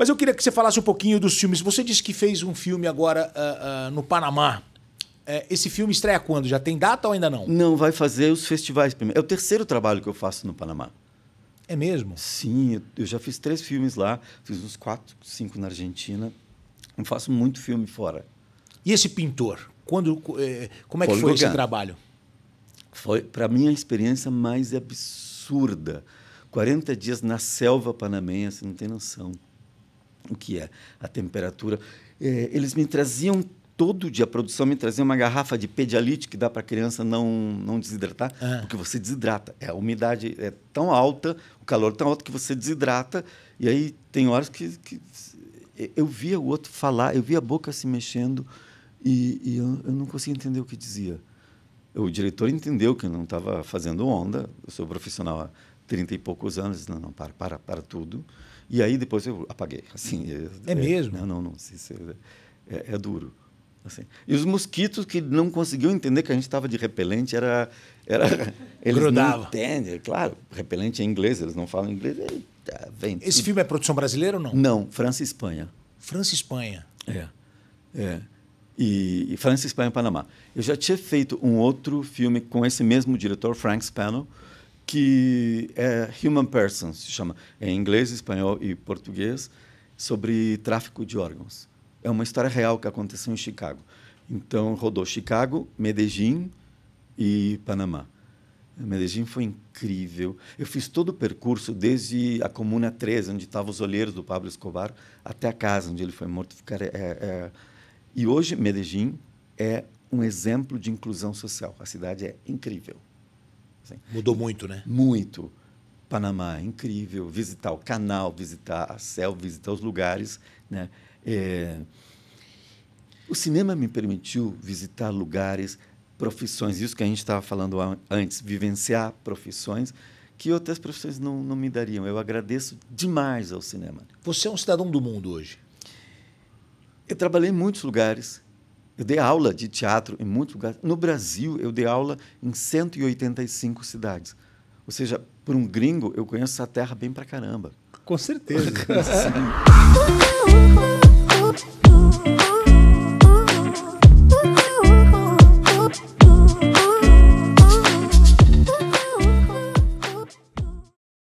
Mas eu queria que você falasse um pouquinho dos filmes. Você disse que fez um filme agora uh, uh, no Panamá. É, esse filme estreia quando? Já tem data ou ainda não? Não, vai fazer os festivais primeiro. É o terceiro trabalho que eu faço no Panamá. É mesmo? Sim, eu já fiz três filmes lá, fiz uns quatro, cinco na Argentina. Eu faço muito filme fora. E esse pintor? Quando, é, como é que foi, esse trabalho? Foi, para mim, a experiência mais absurda. 40 dias na selva panamenha, você não tem noção que é a temperatura. É, eles me traziam todo dia, a produção me trazia uma garrafa de pedialite que dá para a criança não, não desidratar, ah. porque você desidrata. É, a umidade é tão alta, o calor é tão alto que você desidrata. E aí tem horas que, que eu via o outro falar, eu via a boca se mexendo e, e eu, eu não conseguia entender o que dizia o diretor entendeu que eu não estava fazendo onda, eu sou profissional há 30 e poucos anos, não, não, para, para, para tudo. E aí depois eu apaguei. Assim, é, é mesmo? Não, não, é, é, é duro. Assim. E os mosquitos que não conseguiam entender que a gente estava de repelente era. era eles Grudava. não entendem, claro. Repelente é inglês, eles não falam inglês. Eita, vem Esse filme é produção brasileira ou não? Não, França e Espanha. França e Espanha. É. É e, e França, Espanha e Panamá. Eu já tinha feito um outro filme com esse mesmo diretor, Frank Spano, que é Human Person, se chama, em inglês, espanhol e português, sobre tráfico de órgãos. É uma história real que aconteceu em Chicago. Então, rodou Chicago, Medellín e Panamá. Medellín foi incrível. Eu fiz todo o percurso, desde a Comuna 13, onde estavam os olheiros do Pablo Escobar, até a casa onde ele foi morto. é, é, e hoje, Medellín é um exemplo de inclusão social. A cidade é incrível. Assim, Mudou muito, né? Muito. Panamá é incrível. Visitar o canal, visitar a céu, visitar os lugares. Né? É... O cinema me permitiu visitar lugares, profissões, isso que a gente estava falando antes, vivenciar profissões que outras profissões não, não me dariam. Eu agradeço demais ao cinema. Você é um cidadão do mundo hoje. Eu trabalhei em muitos lugares. Eu dei aula de teatro em muitos lugares. No Brasil, eu dei aula em 185 cidades. Ou seja, por um gringo, eu conheço essa terra bem pra caramba. Com certeza.